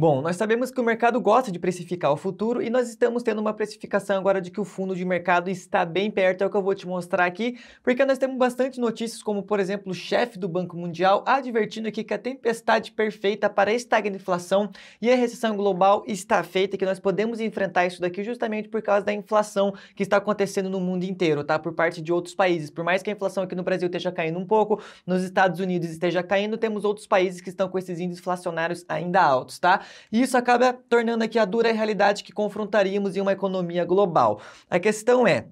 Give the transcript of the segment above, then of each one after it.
Bom, nós sabemos que o mercado gosta de precificar o futuro e nós estamos tendo uma precificação agora de que o fundo de mercado está bem perto, é o que eu vou te mostrar aqui, porque nós temos bastante notícias, como por exemplo o chefe do Banco Mundial advertindo aqui que a tempestade perfeita para a estagnação e a recessão global está feita, que nós podemos enfrentar isso daqui justamente por causa da inflação que está acontecendo no mundo inteiro, tá? Por parte de outros países. Por mais que a inflação aqui no Brasil esteja caindo um pouco, nos Estados Unidos esteja caindo, temos outros países que estão com esses índices inflacionários ainda altos, tá? E isso acaba tornando aqui a dura realidade que confrontaríamos em uma economia global. A questão é,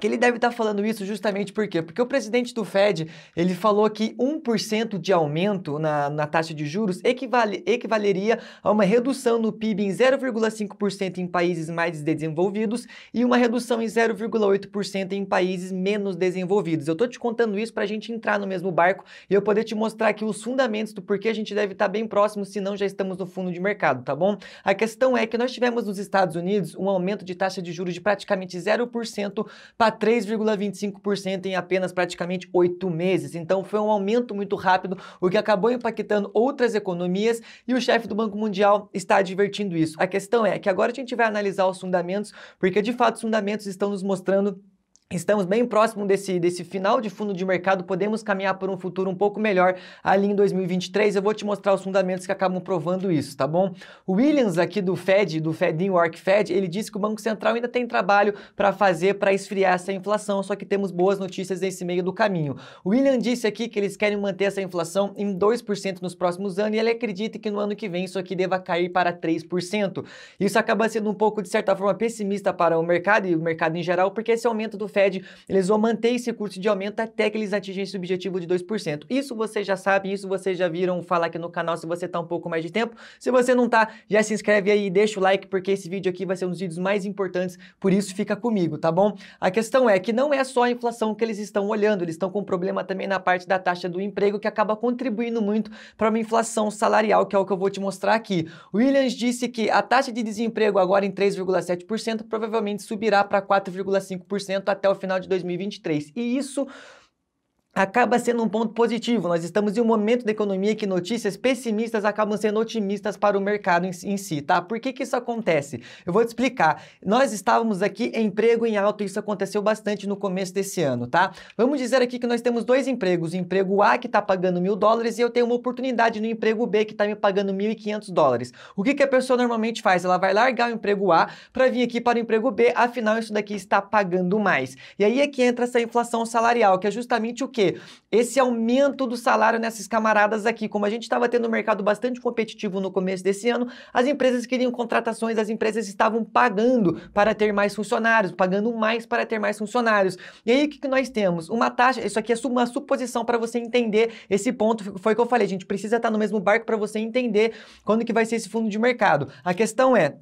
que ele deve estar tá falando isso justamente por quê? Porque o presidente do Fed, ele falou que 1% de aumento na, na taxa de juros equivale, equivaleria a uma redução no PIB em 0,5% em países mais desenvolvidos e uma redução em 0,8% em países menos desenvolvidos. Eu estou te contando isso para a gente entrar no mesmo barco e eu poder te mostrar aqui os fundamentos do porquê a gente deve estar tá bem próximo, se não já estamos no fundo de mercado, tá bom? A questão é que nós tivemos nos Estados Unidos um aumento de taxa de juros de praticamente 0% para tá 3,25% em apenas praticamente oito meses. Então foi um aumento muito rápido, o que acabou impactando outras economias e o chefe do Banco Mundial está advertindo isso. A questão é que agora a gente vai analisar os fundamentos, porque de fato os fundamentos estão nos mostrando Estamos bem próximo desse, desse final de fundo de mercado, podemos caminhar por um futuro um pouco melhor ali em 2023. Eu vou te mostrar os fundamentos que acabam provando isso, tá bom? O Williams aqui do Fed, do Fed Work Fed, ele disse que o Banco Central ainda tem trabalho para fazer para esfriar essa inflação, só que temos boas notícias nesse meio do caminho. O William disse aqui que eles querem manter essa inflação em 2% nos próximos anos e ele acredita que no ano que vem isso aqui deva cair para 3%. Isso acaba sendo um pouco de certa forma pessimista para o mercado e o mercado em geral, porque esse aumento do Fed Fed, eles vão manter esse curso de aumento até que eles atingem esse objetivo de 2%. Isso vocês já sabem, isso vocês já viram falar aqui no canal se você está um pouco mais de tempo. Se você não está, já se inscreve aí e deixa o like, porque esse vídeo aqui vai ser um dos vídeos mais importantes, por isso fica comigo, tá bom? A questão é que não é só a inflação que eles estão olhando, eles estão com problema também na parte da taxa do emprego, que acaba contribuindo muito para uma inflação salarial, que é o que eu vou te mostrar aqui. Williams disse que a taxa de desemprego agora em 3,7% provavelmente subirá para 4,5% até até o final de 2023. E isso acaba sendo um ponto positivo. Nós estamos em um momento da economia que notícias pessimistas acabam sendo otimistas para o mercado em, si, tá? Por que que isso acontece? Eu vou te explicar. Nós estávamos aqui em emprego em e isso aconteceu bastante no começo desse ano, tá? Vamos dizer aqui que nós temos dois empregos, o emprego A que está pagando mil dólares e eu tenho uma oportunidade no emprego B que está me pagando mil e quinhentos dólares. O que que a pessoa normalmente faz? Ela vai largar o emprego A para vir aqui para o emprego B, afinal isso daqui está pagando mais. E aí é que entra essa inflação salarial, que é justamente o que quê? Esse aumento do salário nesses camaradas aqui. Como a gente estava tendo um mercado bastante competitivo no começo desse ano, as empresas queriam contratações, as empresas estavam pagando para ter mais funcionários, pagando mais para ter mais funcionários. E aí o que, que nós temos? Uma taxa, isso aqui é uma suposição para você entender esse ponto. Foi o que eu falei, a gente precisa estar tá no mesmo barco para você entender quando que vai ser esse fundo de mercado. A questão é,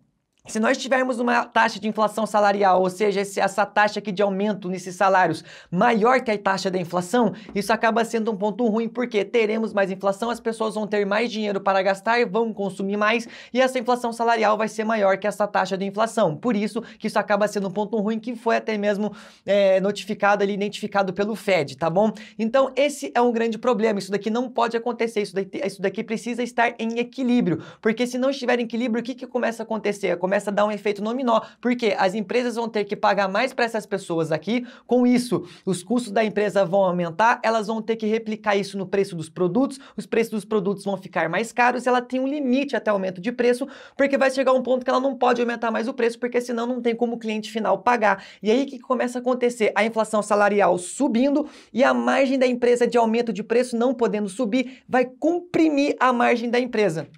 se nós tivermos uma taxa de inflação salarial, ou seja, essa taxa aqui de aumento nesses salários maior que a taxa da inflação, isso acaba sendo um ponto ruim, porque teremos mais inflação, as pessoas vão ter mais dinheiro para gastar, vão consumir mais, e essa inflação salarial vai ser maior que essa taxa de inflação. Por isso que isso acaba sendo um ponto ruim que foi até mesmo é, notificado ali, identificado pelo Fed, tá bom? Então, esse é um grande problema. Isso daqui não pode acontecer, isso daqui, isso daqui precisa estar em equilíbrio, porque se não estiver em equilíbrio, o que, que começa a acontecer? começa a dar um efeito nominal, porque as empresas vão ter que pagar mais para essas pessoas aqui, com isso, os custos da empresa vão aumentar, elas vão ter que replicar isso no preço dos produtos, os preços dos produtos vão ficar mais caros, ela tem um limite até aumento de preço, porque vai chegar um ponto que ela não pode aumentar mais o preço, porque senão não tem como o cliente final pagar. E aí que começa a acontecer? A inflação salarial subindo e a margem da empresa de aumento de preço não podendo subir, vai comprimir a margem da empresa.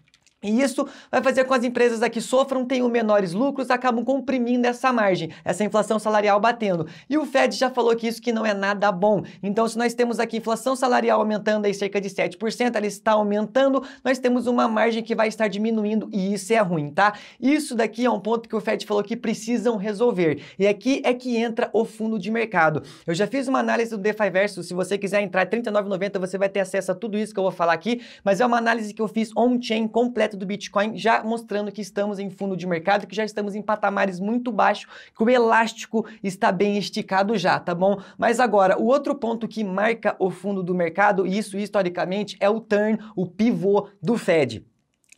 E isso vai fazer com que as empresas aqui sofram, tenham menores lucros, acabam comprimindo essa margem, essa inflação salarial batendo. E o Fed já falou que isso que não é nada bom. Então, se nós temos aqui inflação salarial aumentando aí cerca de 7%, ela está aumentando, nós temos uma margem que vai estar diminuindo e isso é ruim, tá? Isso daqui é um ponto que o Fed falou que precisam resolver. E aqui é que entra o fundo de mercado. Eu já fiz uma análise do DeFi Verso, se você quiser entrar R$39,90 você vai ter acesso a tudo isso que eu vou falar aqui, mas é uma análise que eu fiz on-chain completa do Bitcoin, já mostrando que estamos em fundo de mercado, que já estamos em patamares muito baixos, que o elástico está bem esticado já, tá bom? Mas agora, o outro ponto que marca o fundo do mercado, e isso historicamente, é o turn, o pivô do Fed.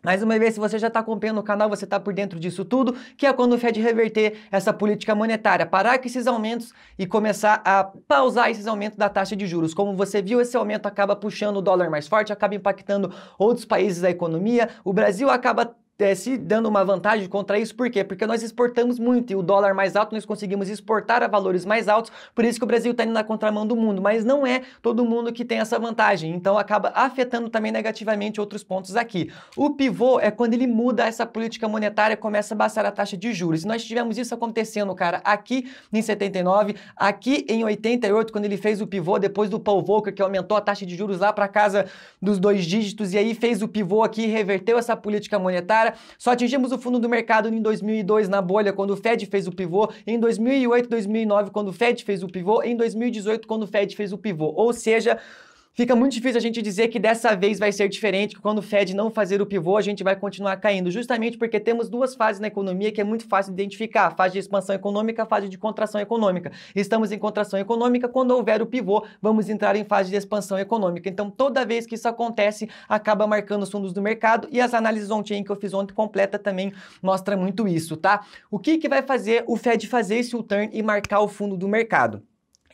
Mais uma vez, se você já está acompanhando o canal, você está por dentro disso tudo, que é quando o Fed reverter essa política monetária, parar com esses aumentos e começar a pausar esses aumentos da taxa de juros. Como você viu, esse aumento acaba puxando o dólar mais forte, acaba impactando outros países da economia, o Brasil acaba é, se dando uma vantagem contra isso, por quê? Porque nós exportamos muito e o dólar mais alto nós conseguimos exportar a valores mais altos, por isso que o Brasil está indo na contramão do mundo, mas não é todo mundo que tem essa vantagem, então acaba afetando também negativamente outros pontos aqui. O pivô é quando ele muda essa política monetária, começa a baixar a taxa de juros. E nós tivemos isso acontecendo, cara, aqui em 79, aqui em 88, quando ele fez o pivô depois do Paul Volcker, que aumentou a taxa de juros lá para casa dos dois dígitos e aí fez o pivô aqui, reverteu essa política monetária cara. Só atingimos o fundo do mercado em 2002 na bolha quando o Fed fez o pivô, em 2008, 2009 quando o Fed fez o pivô, em 2018 quando o Fed fez o pivô. Ou seja, Fica muito difícil a gente dizer que dessa vez vai ser diferente, que quando o Fed não fazer o pivô, a gente vai continuar caindo, justamente porque temos duas fases na economia que é muito fácil de identificar: fase de expansão econômica, fase de contração econômica. Estamos em contração econômica, quando houver o pivô, vamos entrar em fase de expansão econômica. Então, toda vez que isso acontece, acaba marcando os fundos do mercado e as análises ontem que eu fiz ontem completa também mostra muito isso, tá? O que, que vai fazer o Fed fazer esse turn e marcar o fundo do mercado?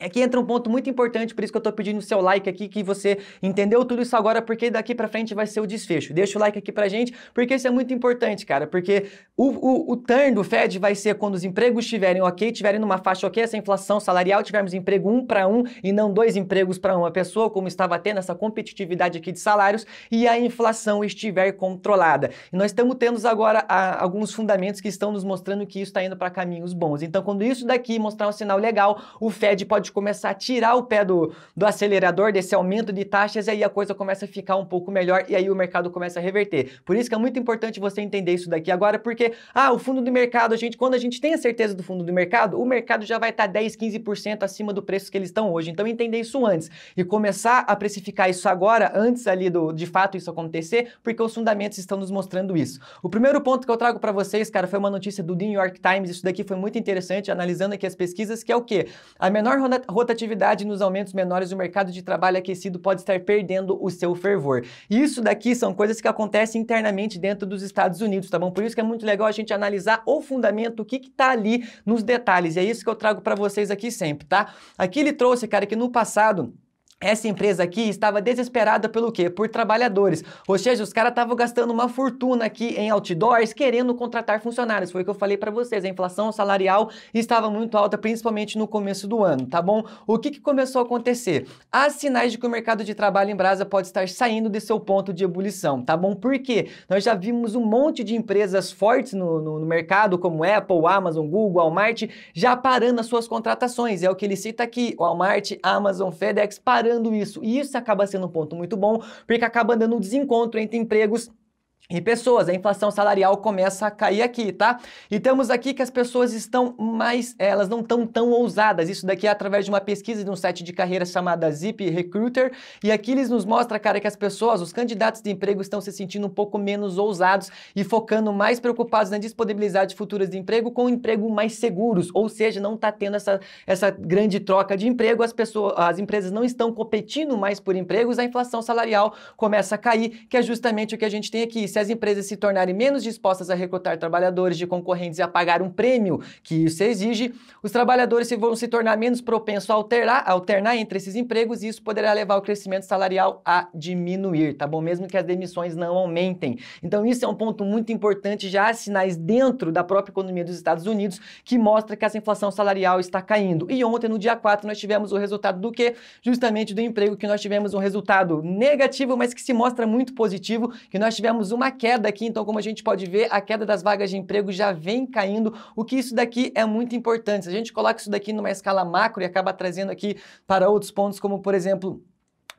Aqui é entra um ponto muito importante, por isso que eu tô pedindo o seu like aqui, que você entendeu tudo isso agora, porque daqui pra frente vai ser o desfecho. Deixa o like aqui pra gente, porque isso é muito importante, cara, porque o, o, o turn do Fed vai ser quando os empregos estiverem ok, estiverem numa faixa ok, essa inflação salarial, tivermos emprego um para um e não dois empregos para uma pessoa, como estava tendo essa competitividade aqui de salários, e a inflação estiver controlada. E nós estamos tendo agora a, ah, alguns fundamentos que estão nos mostrando que isso está indo para caminhos bons. Então, quando isso daqui mostrar um sinal legal, o Fed pode começar a tirar o pé do, do acelerador, desse aumento de taxas, e aí a coisa começa a ficar um pouco melhor e aí o mercado começa a reverter. Por isso que é muito importante você entender isso daqui agora, porque, ah, o fundo do mercado, a gente, quando a gente tem a certeza do fundo do mercado, o mercado já vai estar tá 10, 15% acima do preço que eles estão hoje. Então, entender isso antes e começar a precificar isso agora, antes ali do, de fato isso acontecer, porque os fundamentos estão nos mostrando isso. O primeiro ponto que eu trago para vocês, cara, foi uma notícia do New York Times, isso daqui foi muito interessante, analisando aqui as pesquisas, que é o quê? A menor roda rotatividade nos aumentos menores, o mercado de trabalho aquecido pode estar perdendo o seu fervor. Isso daqui são coisas que acontecem internamente dentro dos Estados Unidos, tá bom? Por isso que é muito legal a gente analisar o fundamento, o que está ali nos detalhes. E é isso que eu trago para vocês aqui sempre, tá? Aqui ele trouxe, cara, que no passado essa empresa aqui estava desesperada pelo quê? Por trabalhadores. Ou seja, os caras estavam gastando uma fortuna aqui em outdoors querendo contratar funcionários. Foi o que eu falei para vocês. A inflação salarial estava muito alta, principalmente no começo do ano, tá bom? O que, que começou a acontecer? Há sinais de que o mercado de trabalho em brasa pode estar saindo de seu ponto de ebulição, tá bom? Por quê? Nós já vimos um monte de empresas fortes no, no, no mercado, como Apple, Amazon, Google, Walmart, já parando as suas contratações. É o que ele cita aqui. Walmart, Amazon, FedEx parando isso. E isso acaba sendo um ponto muito bom, porque acaba dando um desencontro entre empregos e pessoas, a inflação salarial começa a cair aqui, tá? E temos aqui que as pessoas estão mais, elas não estão tão ousadas. Isso daqui é através de uma pesquisa de um site de carreira chamada Zip Recruiter. E aqui eles nos mostra, cara, que as pessoas, os candidatos de emprego estão se sentindo um pouco menos ousados e focando mais preocupados na disponibilidade futuras de emprego com um emprego mais seguros. Ou seja, não está tendo essa, essa grande troca de emprego, as pessoas, as empresas não estão competindo mais por empregos, a inflação salarial começa a cair, que é justamente o que a gente tem aqui se as empresas se tornarem menos dispostas a recrutar trabalhadores de concorrentes e a pagar um prêmio que isso exige, os trabalhadores vão se tornar menos propensos a alterar, a alternar entre esses empregos e isso poderá levar o crescimento salarial a diminuir, tá bom? Mesmo que as demissões não aumentem. Então, isso é um ponto muito importante. Já há sinais dentro da própria economia dos Estados Unidos que mostra que essa inflação salarial está caindo. E ontem, no dia 4, nós tivemos o resultado do quê? Justamente do emprego, que nós tivemos um resultado negativo, mas que se mostra muito positivo, que nós tivemos uma uma queda aqui, então como a gente pode ver, a queda das vagas de emprego já vem caindo, o que isso daqui é muito importante. Se a gente coloca isso daqui numa escala macro e acaba trazendo aqui para outros pontos, como por exemplo,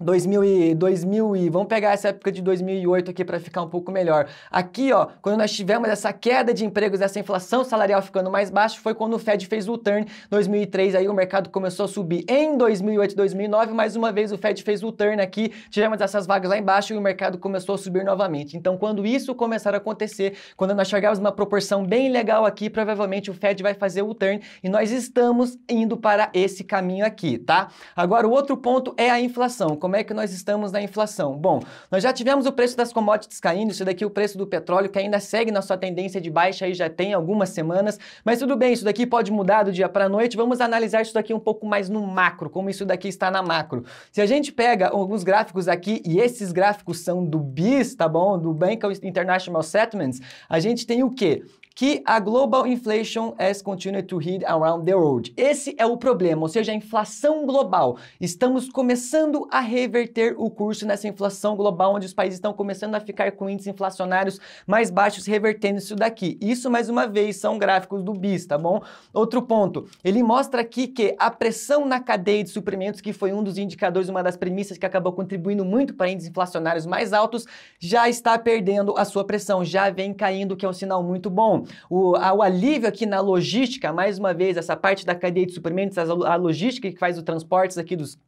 2000 e, 2000 e vamos pegar essa época de 2008 aqui para ficar um pouco melhor. Aqui, ó, quando nós tivemos essa queda de empregos, essa inflação salarial ficando mais baixa, foi quando o Fed fez o turn. 2003 aí o mercado começou a subir. Em 2008, 2009, mais uma vez o Fed fez o turn aqui, tivemos essas vagas lá embaixo e o mercado começou a subir novamente. Então, quando isso começar a acontecer, quando nós chegarmos uma proporção bem legal aqui, provavelmente o Fed vai fazer o turn e nós estamos indo para esse caminho aqui, tá? Agora, o outro ponto é a inflação. Como como é que nós estamos na inflação? Bom, nós já tivemos o preço das commodities caindo, isso daqui é o preço do petróleo que ainda segue na sua tendência de baixa aí já tem algumas semanas, mas tudo bem, isso daqui pode mudar do dia para a noite. Vamos analisar isso daqui um pouco mais no macro, como isso daqui está na macro. Se a gente pega alguns gráficos aqui e esses gráficos são do BIS, tá bom? Do Bank of International Settlements, a gente tem o quê? que a global inflation has continued to hit around the world. Esse é o problema, ou seja, a inflação global. Estamos começando a reverter o curso nessa inflação global, onde os países estão começando a ficar com índices inflacionários mais baixos, revertendo isso daqui. Isso, mais uma vez, são gráficos do BIS, tá bom? Outro ponto, ele mostra aqui que a pressão na cadeia de suprimentos, que foi um dos indicadores, uma das premissas que acabou contribuindo muito para índices inflacionários mais altos, já está perdendo a sua pressão, já vem caindo, que é um sinal muito bom o, o alívio aqui na logística, mais uma vez, essa parte da cadeia de suprimentos, a logística que faz o transporte aqui dos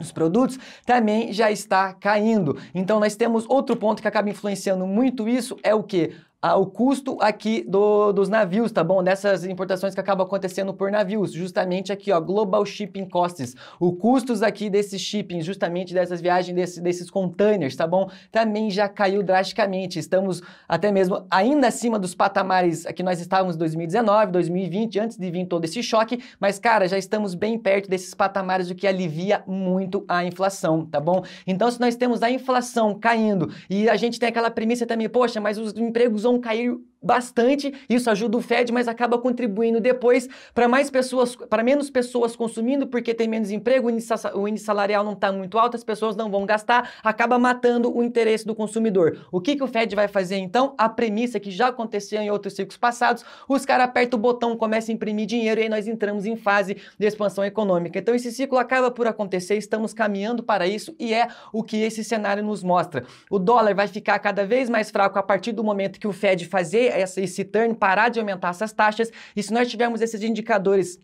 os produtos também já está caindo. Então nós temos outro ponto que acaba influenciando muito isso é o que o custo aqui do, dos navios, tá bom? Dessas importações que acabam acontecendo por navios, justamente aqui, ó, Global Shipping Costs. O custos aqui desses shipping, justamente dessas viagens, desse, desses containers, tá bom? Também já caiu drasticamente. Estamos até mesmo ainda acima dos patamares que nós estávamos em 2019, 2020, antes de vir todo esse choque, mas, cara, já estamos bem perto desses patamares, o que alivia muito a inflação, tá bom? Então, se nós temos a inflação caindo e a gente tem aquela premissa também, poxa, mas os empregos vão não cair bastante, isso ajuda o Fed, mas acaba contribuindo depois para mais pessoas, para menos pessoas consumindo, porque tem menos emprego, o índice, salarial não está muito alto, as pessoas não vão gastar, acaba matando o interesse do consumidor. O que, que o Fed vai fazer então? A premissa que já aconteceu em outros ciclos passados, os caras apertam o botão, começam a imprimir dinheiro e aí nós entramos em fase de expansão econômica. Então esse ciclo acaba por acontecer, estamos caminhando para isso e é o que esse cenário nos mostra. O dólar vai ficar cada vez mais fraco a partir do momento que o Fed fazer essa, esse turn, parar de aumentar essas taxas. E se nós tivermos esses indicadores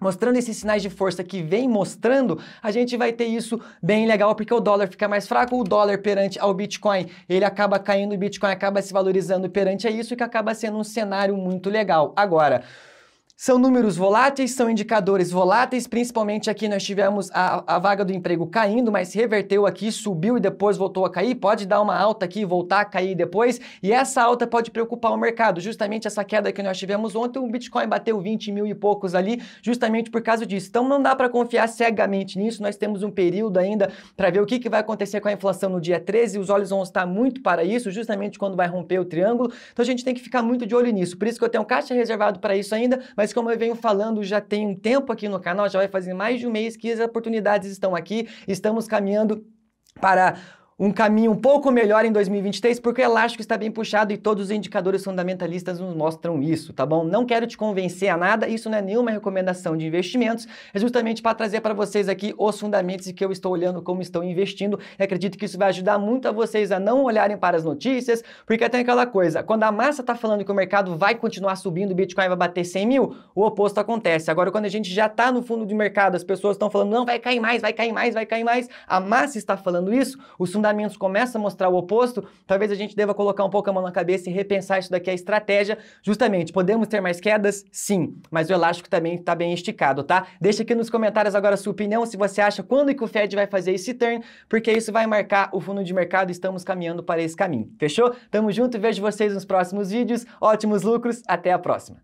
mostrando esses sinais de força que vem mostrando, a gente vai ter isso bem legal, porque o dólar fica mais fraco, o dólar perante ao Bitcoin, ele acaba caindo, o Bitcoin acaba se valorizando perante a isso, que acaba sendo um cenário muito legal. Agora, são números voláteis, são indicadores voláteis, principalmente aqui nós tivemos a, a vaga do emprego caindo, mas reverteu aqui, subiu e depois voltou a cair, pode dar uma alta aqui, voltar a cair depois, e essa alta pode preocupar o mercado, justamente essa queda que nós tivemos ontem, o Bitcoin bateu 20 mil e poucos ali, justamente por causa disso. Então não dá para confiar cegamente nisso, nós temos um período ainda para ver o que, que vai acontecer com a inflação no dia 13, os olhos vão estar muito para isso, justamente quando vai romper o triângulo, então a gente tem que ficar muito de olho nisso, por isso que eu tenho caixa reservado para isso ainda, mas mas como eu venho falando já tem um tempo aqui no canal, já vai fazer mais de um mês que as oportunidades estão aqui, estamos caminhando para um caminho um pouco melhor em 2023, porque o elástico está bem puxado e todos os indicadores fundamentalistas nos mostram isso, tá bom? Não quero te convencer a nada, isso não é nenhuma recomendação de investimentos, é justamente para trazer para vocês aqui os fundamentos que eu estou olhando, como estou investindo, e acredito que isso vai ajudar muito a vocês a não olharem para as notícias, porque tem aquela coisa, quando a massa está falando que o mercado vai continuar subindo, o Bitcoin vai bater 100 mil, o oposto acontece. Agora, quando a gente já está no fundo do mercado, as pessoas estão falando, não, vai cair mais, vai cair mais, vai cair mais, a massa está falando isso, os fundamentos fundamentos começa a mostrar o oposto, talvez a gente deva colocar um pouco a mão na cabeça e repensar isso daqui a estratégia. Justamente, podemos ter mais quedas? Sim, mas o elástico também está bem esticado, tá? Deixa aqui nos comentários agora a sua opinião, se você acha quando que o Fed vai fazer esse turn, porque isso vai marcar o fundo de mercado, estamos caminhando para esse caminho. Fechou? Tamo junto e vejo vocês nos próximos vídeos. Ótimos lucros, até a próxima.